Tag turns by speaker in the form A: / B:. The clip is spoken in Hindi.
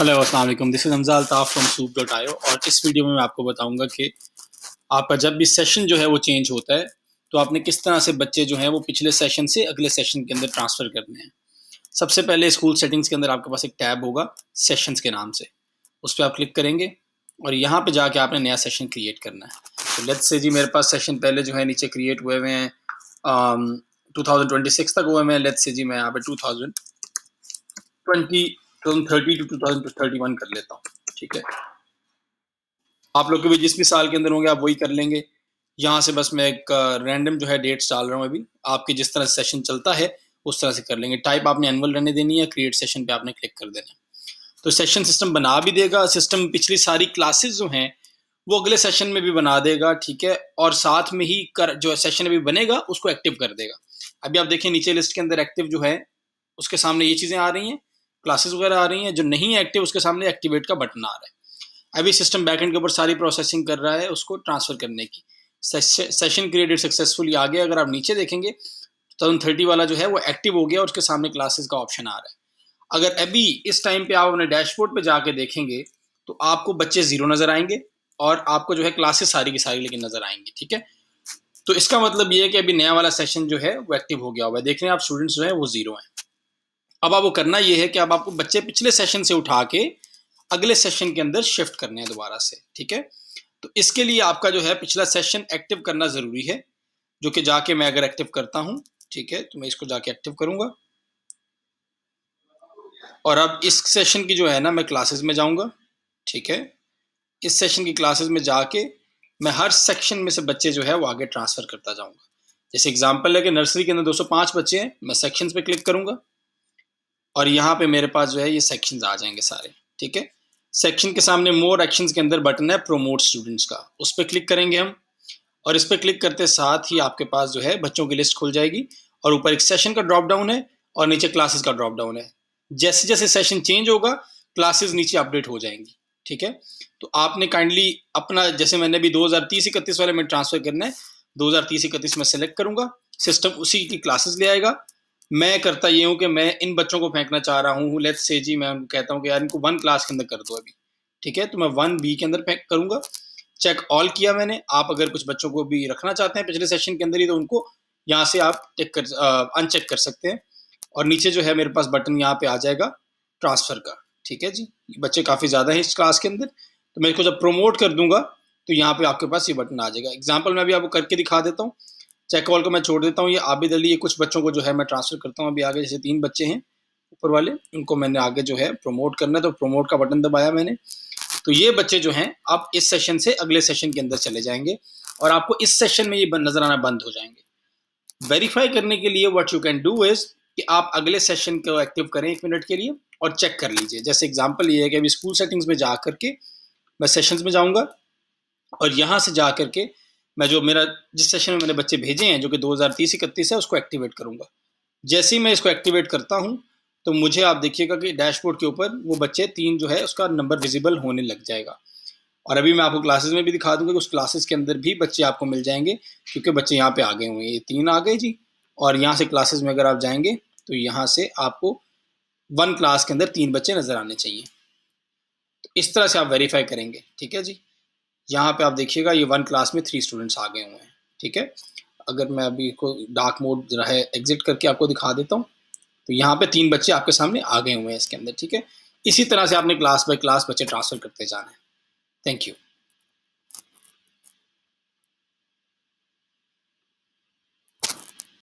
A: हेलो अस्सलाम this is Hamza Altaf from soup dot io और इस वीडियो में मैं आपको बताऊंगा कि आपका जब भी सेशन जो है वो चेंज होता है तो आपने किस तरह से बच्चे जो हैं वो पिछले सेशन से अगले सेशन के अंदर ट्रांसफ़र करने हैं सबसे पहले स्कूल सेटिंग्स के अंदर आपके पास एक टैब होगा सेशंस के नाम से उस पर आप क्लिक करेंगे और यहाँ पर जाके आपने नया सेशन क्रिएट करना है तो लेट्स से जी मेरे पास सेशन पहले जो है नीचे क्रिएट हुए हुए हैं टू um, तक हुए हुए हैं लेट्स से जी मैं यहाँ पर टू 2030 टू 2031 कर लेता हूँ ठीक है आप लोग के भी जिस भी साल के अंदर होंगे आप वही कर लेंगे यहाँ से बस मैं एक रैंडम जो है डेट्स डाल रहा हूँ अभी आपके जिस तरह सेशन चलता है उस तरह से कर लेंगे टाइप आपने एनुअल रहने देनी है क्रिएट सेशन पे आपने क्लिक कर देना तो सेशन सिस्टम बना भी देगा सिस्टम पिछली सारी क्लासेस जो हैं वो अगले सेशन में भी बना देगा ठीक है और साथ में ही कर जो सेशन अभी बनेगा उसको एक्टिव कर देगा अभी आप देखें नीचे लिस्ट के अंदर एक्टिव जो है उसके सामने ये चीज़ें आ रही हैं क्लासेस वगैरह आ रही हैं जो नहीं एक्टिव उसके सामने एक्टिवेट का बटन आ रहा है अभी सिस्टम बैकएंड के ऊपर सारी प्रोसेसिंग कर रहा है उसको ट्रांसफर करने की सेशन क्रिएटेड सक्सेसफुली आ गया अगर आप नीचे देखेंगे थाउजेंड तो थर्टी वाला जो है वो एक्टिव हो गया और उसके सामने क्लासेस का ऑप्शन आ रहा है अगर अभी इस टाइम पे आप अपने डैशबोर्ड पे जाके देखेंगे तो आपको बच्चे ज़ीरो नज़र आएंगे और आपको जो है क्लासेस सारी की सारी लेकिन नज़र आएंगी ठीक है तो इसका मतलब ये है कि अभी नया वाला सेशन जो है वो एक्टिव हो गया हुआ है देख रहे हैं आप स्टूडेंट्स जो है वो ज़ीरो हैं अब आपको करना यह है कि अब आपको बच्चे पिछले सेशन से उठा के अगले सेशन के अंदर शिफ्ट करने हैं दोबारा से ठीक है तो इसके लिए आपका जो है पिछला सेशन एक्टिव करना ज़रूरी है जो कि जाके मैं अगर एक्टिव करता हूँ ठीक है तो मैं इसको जाके एक्टिव करूँगा और अब इस सेशन की जो है ना मैं क्लासेस में जाऊँगा ठीक है इस सेशन की क्लासेस में जाके मैं हर सेक्शन में से बच्चे जो है वो आगे ट्रांसफ़र करता जाऊँगा जैसे एग्जाम्पल है कि नर्सरी के अंदर दो बच्चे हैं मैं सेक्शन पे क्लिक करूँगा और यहाँ पे मेरे पास जो है ये सेक्शंस आ जाएंगे सारे ठीक है सेक्शन के सामने मोर एक्शंस के अंदर बटन है प्रोमोट स्टूडेंट्स का उस पर क्लिक करेंगे हम और इस पर क्लिक करते साथ ही आपके पास जो है बच्चों की लिस्ट खुल जाएगी और ऊपर एक सेशन का ड्रॉप डाउन है और नीचे क्लासेस का ड्रॉप डाउन है जैसे जैसे सेशन चेंज होगा क्लासेस नीचे अपडेट हो जाएंगी ठीक है तो आपने काइंडली अपना जैसे मैंने भी 2030 इकतीस वाले में ट्रांसफर करना है तीस इकतीस में सेलेक्ट करूंगा सिस्टम उसी की क्लासेस ले आएगा मैं करता ये हूँ कि मैं इन बच्चों को फेंकना चाह रहा हूँ लेट्स से जी मैं उनको कहता हूँ कि यार इनको वन क्लास के अंदर कर दो अभी ठीक है तो मैं वन बी के अंदर फेंक करूंगा चेक ऑल किया मैंने आप अगर कुछ बच्चों को भी रखना चाहते हैं पिछले सेशन के अंदर ही तो उनको यहाँ से आप चेक कर अनचेक कर सकते हैं और नीचे जो है मेरे पास बटन यहाँ पे आ जाएगा ट्रांसफ़र का ठीक है जी बच्चे काफ़ी ज़्यादा हैं इस क्लास के अंदर तो मैं इसको जब प्रोमोट कर दूंगा तो यहाँ पे आपके पास ये बटन आ जाएगा एग्जाम्पल मैं अभी आपको करके दिखा देता हूँ चेकवाल को मैं छोड़ देता हूँ ये आबिद अली ये कुछ बच्चों को जो है मैं ट्रांसफ़र करता हूँ अभी आगे जैसे तीन बच्चे हैं ऊपर वाले उनको मैंने आगे जो है प्रोमोट करना है तो प्रोमोट का बटन दबाया मैंने तो ये बच्चे जो हैं आप इस सेशन से अगले सेशन के अंदर चले जाएंगे और आपको इस सेशन में ये नज़र आना बंद हो जाएंगे वेरीफाई करने के लिए what you can do is कि आप अगले सेशन को एक्टिव करें एक मिनट के लिए और चेक कर लीजिए जैसे एग्जांपल ये है कि अभी स्कूल सेटिंग्स में जा करके मैं सेशंस में जाऊंगा और यहाँ से जा करके मैं जो मेरा जिस सेशन में मैंने बच्चे भेजे हैं जो कि 2030 इकतीस है उसको एक्टिवेट करूँगा जैसे ही मैं इसको एक्टिवेट करता हूँ तो मुझे आप देखिएगा कि डैशबोर्ड के ऊपर वो बच्चे तीन जो है उसका नंबर विजिबल होने लग जाएगा और अभी मैं आपको क्लासेस में भी दिखा दूंगा कि उस क्लासेस के अंदर भी बच्चे आपको मिल जाएंगे क्योंकि बच्चे यहाँ पे आ गए हुए हैं ये तीन आ गए जी और यहाँ से क्लासेस में अगर आप जाएंगे तो यहाँ से आपको वन क्लास के अंदर तीन बच्चे नज़र आने चाहिए तो इस तरह से आप वेरीफाई करेंगे ठीक है जी यहाँ पे आप देखिएगा ये वन क्लास में थ्री स्टूडेंट्स आ गए हुए हैं ठीक है अगर मैं अभी को डार्क मोड जो है एग्जिट करके आपको दिखा देता हूँ तो यहाँ पे तीन बच्चे आपके सामने आ गए हुए हैं इसके अंदर ठीक है इसी तरह से आपने क्लास बाय क्लास बच्चे ट्रांसफ़र करते जाना है थैंक यू